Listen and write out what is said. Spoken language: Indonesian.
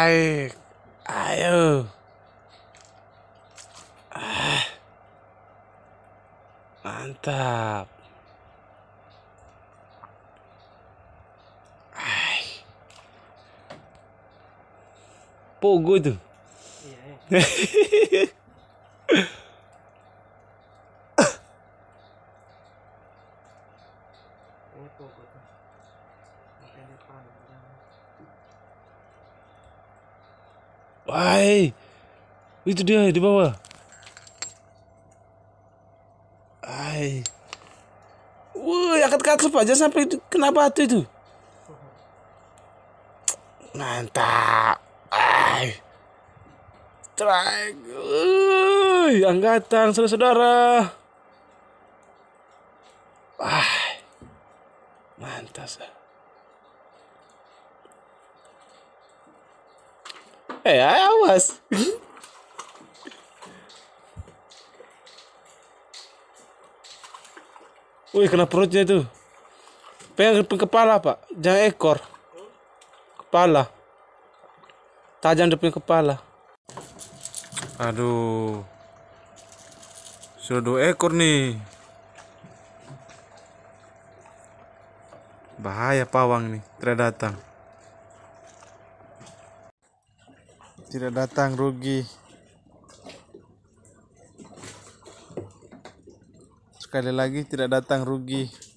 Ai. Ai, eu. Ah. Mantap. Ai. Pogo itu. Iya. Ini pogo. Wah, itu dia di bawah. Ai. Woi, angkat ke atas aja sampai kena batu itu. Mantap. Ai. Strike. yang angkatan saudara-saudara. Wah. Mantap. Eh, awas. Wih, kena perutnya itu. Pegang kepala, Pak. Jangan ekor. Kepala. Tajam depan kepala. Aduh. Sudah dua ekor nih. Bahaya pawang nih, tidak datang. tidak datang rugi sekali lagi tidak datang rugi